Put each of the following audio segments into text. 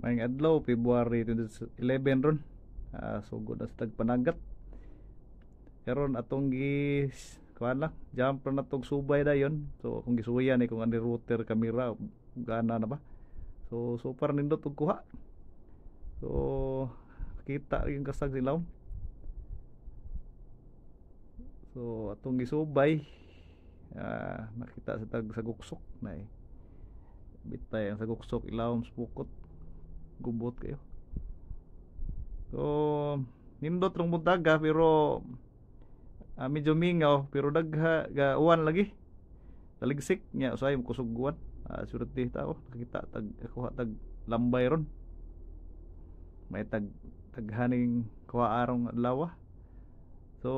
Mayang adlaw, February 2011 ron. Uh, so good as tagpanagat. Karon atong gi kuan lang, jump na tog subay dayon. So kung gisuyan ni eh, kung ani router camera, gana na ba. So super nindot og kuha. So kita yung kasag silaw. So atong gisubay uh, nakita sa tag saguksok na eh. Bitay ang saguksok ilawom spukot gubot kayo so nindot rong buntaga ah, pero uh, medyo mingaw pero dagha gauan lagi taligsik nya usay kusog kusuguan uh, ah, surti tao nakita tag kuha tag lambay ron may tag taghaning kuha arong adlaw so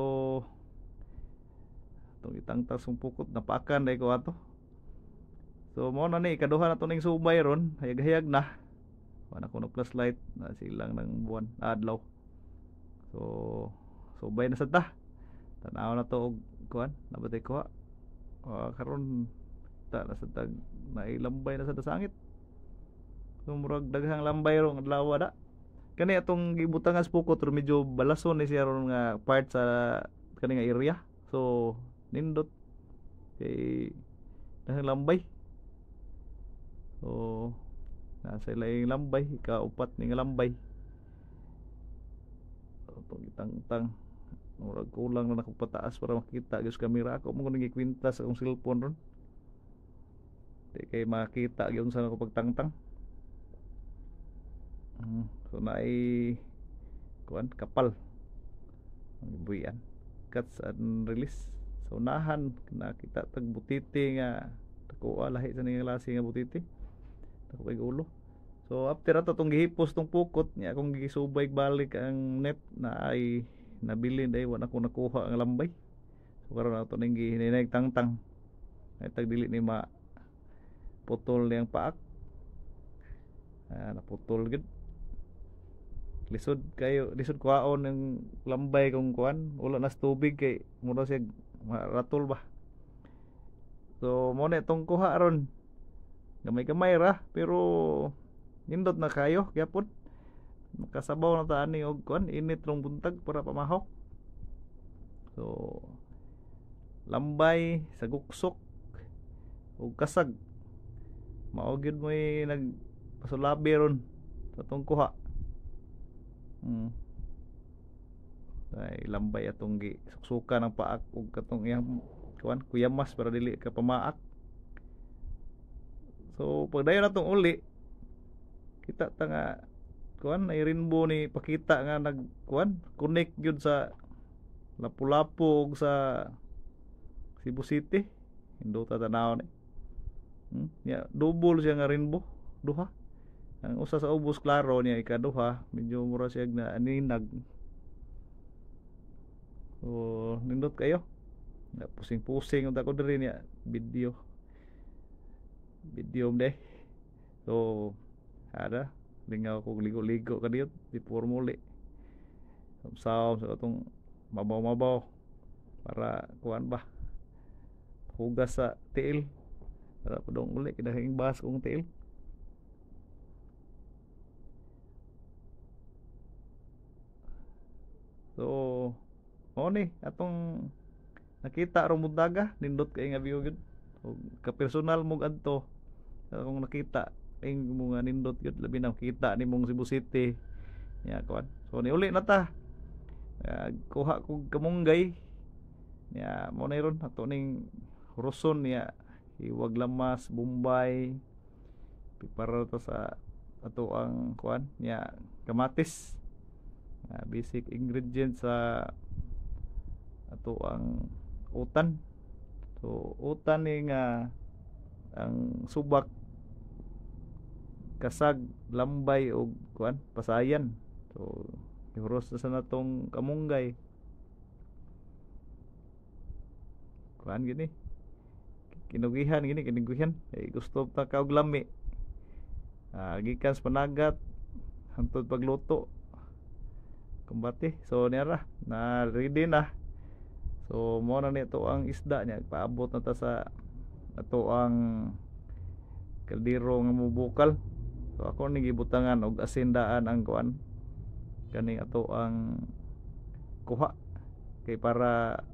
itong itangtas ng pukot napakan dahil ko ato so mo na ni kaduha na to ning subay ron hayag hayag na wala ko na flashlight na silang ng buwan adlaw so subay na sa ta tanaw na to og kuan nabatay ko uh, karon ta na sa tag nailambay na sa dasangit sumurag daghang lambay rong adlaw da kani atong gibutang as pukot medyo balason ni siya ron nga ah, part sa kani nga area so nindot kay daghang lambay so nasa ilayang lambay ikaupat ning lambay pagitang-tang murag kulang na nakapataas para makita gyud kamera ako mo nang ikwinta sa akong cellphone ron di kay makita gyud sa ako pagtangtang hmm. so na ay kuan kapal ang buyan cuts and release so nahan nakita tag butiti nga takuha lahi sa ning klase nga butiti okay gulo so after ato tong gihipos tong pukot niya akong gisubay balik ang net na ay nabili dahil wala ko nakuha ang lambay so karon ato ning gihinay tangtang ay tagdili ni ma putol niyang paak ah, naputol gid lisod kayo lisod kuhaon ng lambay kung kuan wala nas tubig kay mura siya ratol ba so mo na itong kuha ron gamay-gamay ra pero nindot na kayo gyapon makasabaw na taan ni kon init rong buntag para pamahok so lambay saguksok ug kasag mao gyud mo nag pasulabi ron sa tong kuha hmm. ay lambay atong gi suksuka ng paak ug katong iyang kuan kuyamas para dili ka pamaak so pagdayon natong uli kita ta nga kuan ay rainbow ni pakita nga nag kuan connect gyud sa Lapu-Lapu og sa Cebu City Indo ta tanaw ni hmm? ya double siya nga rainbow duha ang usa sa ubos klaro niya ikaduha medyo mura siya na aninag so nindot kayo pusing-pusing unta ko diri niya video video deh so ada lingaw kong ligo-ligo di formuli muli saw sa itong mabaw-mabaw para kuan ba hugas sa tiil para pa doon uli kinahing bahas kong tiil so o ni atong nakita rumundaga nindot kay nga view yun og personal mo adto kung nakita ing mga nindot gyud labi na kita ni mong Cebu City nya kwan so ni uli na ta uh, kuha ko kamunggay nya mo na ron ato ning Roson niya iwag lamas Bombay para to sa ato ang kuan nya kamatis uh, basic ingredient sa ato ang utan So utan ni nga ang subak kasag lambay og kuan pasayan. So ihuros na sa natong kamunggay. Kuan gini. Kinugihan gini kinugihan. Eh, gusto pa ka og lami. Ah, gikan sa panagat hantod pagluto. Kumbati. So nera na ready na so mo na nito ang isda niya paabot na ta sa ato ang kaldero nga mubukal so ako ni gibutangan og asindaan ang kuan kani ato ang kuha kay para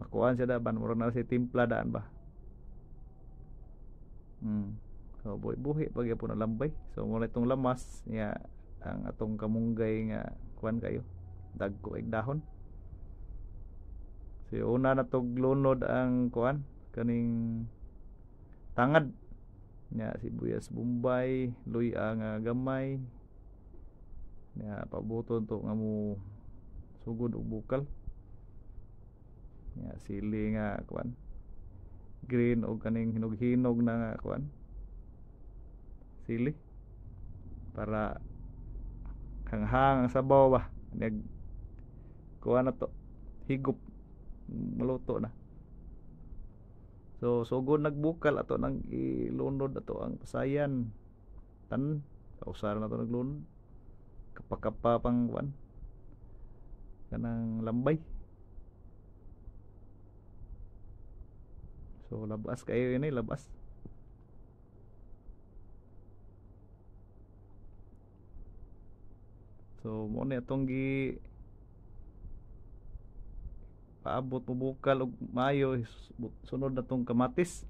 makuan siya daban murag na si timpla daan ba hmm. so buhi buhi pagya po na lambay so muna itong lamas niya ang atong kamunggay nga kuan kayo dagko ig dahon si una na tog lunod ang kuan kaning tangad nya si sibuyas bombay luya nga gamay nya pabuton to nga mo sugod og bukal nya sili nga kuan green og kaning hinog-hinog na nga kuan sili para hanghang sa bawa ba nag kuan na to higop maluto na so sugod so nagbukal ato nang ilunod ato ang pasayan tan na ato naglunod kapakapa pang wan kanang lambay so labas kayo ini labas so mo ni atong gi paabot mo bukal og mayo sunod na tong kamatis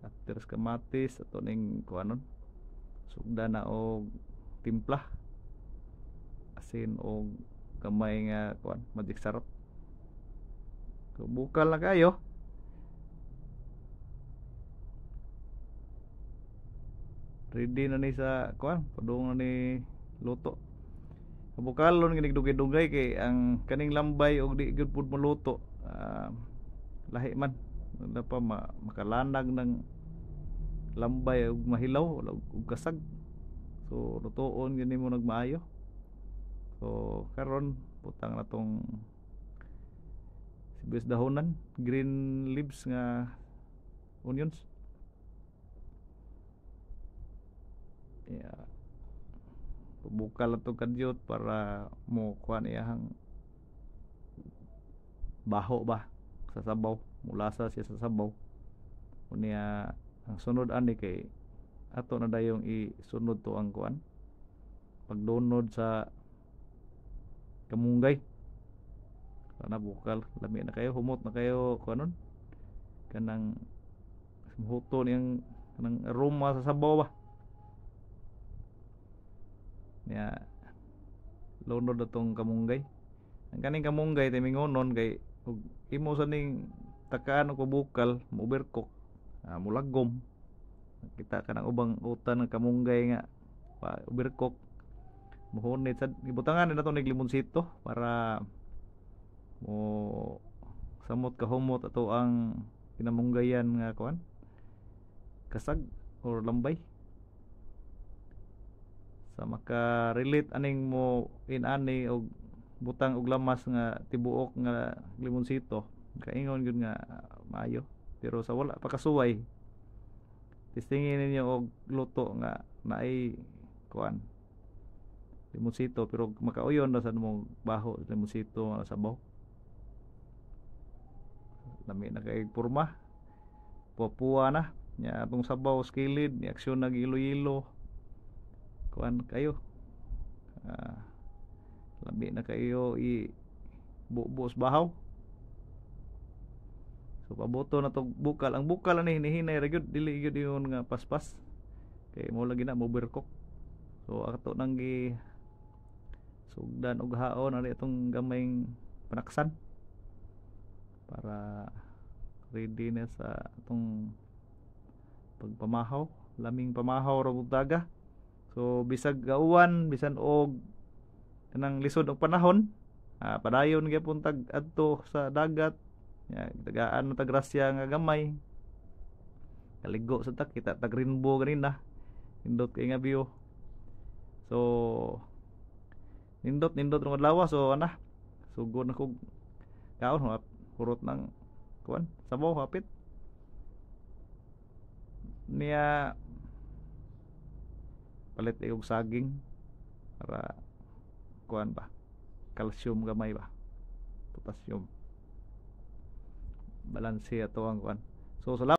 after kamatis ato ning kuanon sugda na og timpla asin og kamay nga kuan magic sarap so, bukal na kayo ready na ni sa kuan padung na ni luto bukalon gini dugay-dugay kay ang kaning lambay og di gyud pud maluto uh, lahi man na pa ma, makalanag ng lambay og mahilaw og kasag so lutoon gini mo nagmaayo so karon putang natong sibuyas dahonan green leaves nga onions yeah bukal ato kadyot para mo kuan iyahang baho ba sa sabaw mulasa siya sa sabaw unya ang sunod ani kay ato na dayong isunod to ang kuan pagdunod sa kamunggay sana bukal lami na kayo humot na kayo kanon kanang huton yung kanang aroma sa sabaw ba niya lunod atong kamunggay ang kaning kamunggay timingonon kay ug imo sa ning takaan ko bukal mubirkok ah, mulagom kita ka ng ubang utan ng kamunggay nga pa ubirkok muhunit sa ibutangan na to naglimonsito para mo samot kahumot ato ang kinamunggayan nga kuan kasag or lambay sa maka-relate aning mo inani og butang og lamas nga tibuok nga limonsito kaingon gud nga maayo pero sa wala pa kasuway testingin ninyo og luto nga naay kuan limonsito pero makauyon na sa mong baho limonsito nga sabaw nami na kay purma papua na nya atong sabaw skilid ni aksyon nag ilo-ilo kuan kayo uh, labi na kayo i buos bahaw so paboto na tog bukal ang bukal ani hinihinay ra gyud dili gyud yon nga paspas kay mo lagi na mo berkok so ato nang gi sugdan og haon ari itong gamayng panaksan para ready na sa atong pagpamahaw laming pamahaw ra daga So bisag gauwan bisan og nang lisod og panahon, ah, padayon gyud puntag adto sa dagat. Ya, tagaan mo tagrasya nga gamay. Kaligo sa tak kita tag rainbow ganina. Indot kay nga view. So nindot nindot nga lawas ah. so ana. Sugod so, na kog kaon hurot ng kuan sabaw hapit niya palit ay saging para kuan ba calcium gamay ba potassium balanse ato ang kuan so salamat